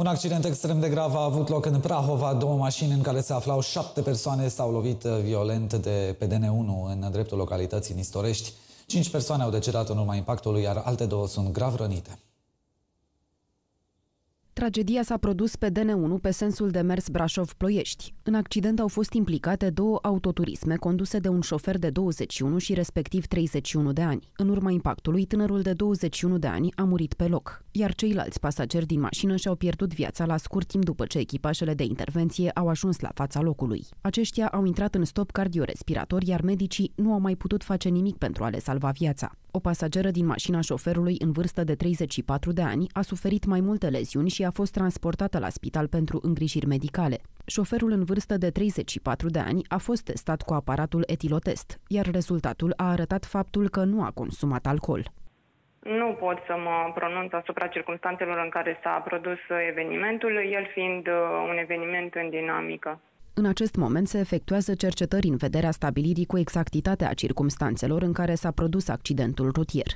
Un accident extrem de grav a avut loc în Prahova. Două mașini în care se aflau șapte persoane s-au lovit uh, violent de PDN-1 în dreptul localității Nistorești. Cinci persoane au decedat în urma impactului, iar alte două sunt grav rănite. Tragedia s-a produs pe DN1 pe sensul de mers Brașov-Ploiești. În accident au fost implicate două autoturisme conduse de un șofer de 21 și respectiv 31 de ani. În urma impactului, tânărul de 21 de ani a murit pe loc, iar ceilalți pasageri din mașină și-au pierdut viața la scurt timp după ce echipajele de intervenție au ajuns la fața locului. Aceștia au intrat în stop cardiorespirator, iar medicii nu au mai putut face nimic pentru a le salva viața. O pasageră din mașina șoferului în vârstă de 34 de ani a suferit mai multe leziuni și a fost transportată la spital pentru îngrijiri medicale. Șoferul în vârstă de 34 de ani a fost testat cu aparatul etilotest, iar rezultatul a arătat faptul că nu a consumat alcool. Nu pot să mă pronunț asupra circunstanțelor în care s-a produs evenimentul, el fiind uh, un eveniment în dinamică. În acest moment se efectuează cercetări în vederea stabilirii cu exactitatea circumstanțelor în care s-a produs accidentul rutier.